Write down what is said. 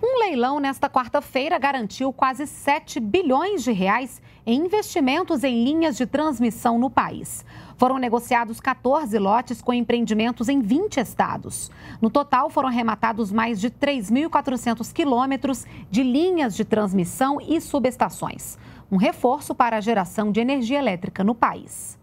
Um leilão nesta quarta-feira garantiu quase 7 bilhões de reais em investimentos em linhas de transmissão no país. Foram negociados 14 lotes com empreendimentos em 20 estados. No total, foram arrematados mais de 3.400 quilômetros de linhas de transmissão e subestações. Um reforço para a geração de energia elétrica no país.